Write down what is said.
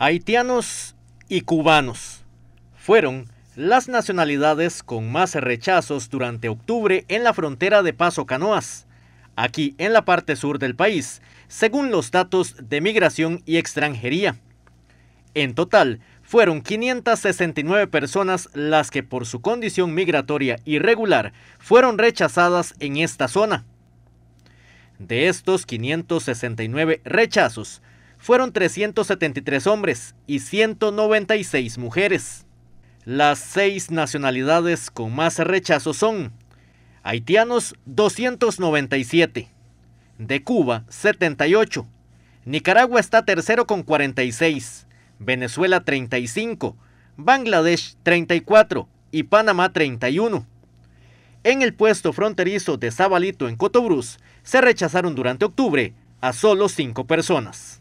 haitianos y cubanos. Fueron las nacionalidades con más rechazos durante octubre en la frontera de Paso Canoas, aquí en la parte sur del país, según los datos de migración y extranjería. En total, fueron 569 personas las que por su condición migratoria irregular fueron rechazadas en esta zona. De estos 569 rechazos, fueron 373 hombres y 196 mujeres. Las seis nacionalidades con más rechazo son haitianos 297, de Cuba 78, Nicaragua está tercero con 46, Venezuela 35, Bangladesh 34 y Panamá 31. En el puesto fronterizo de Zabalito en Cotobruz se rechazaron durante octubre a solo cinco personas.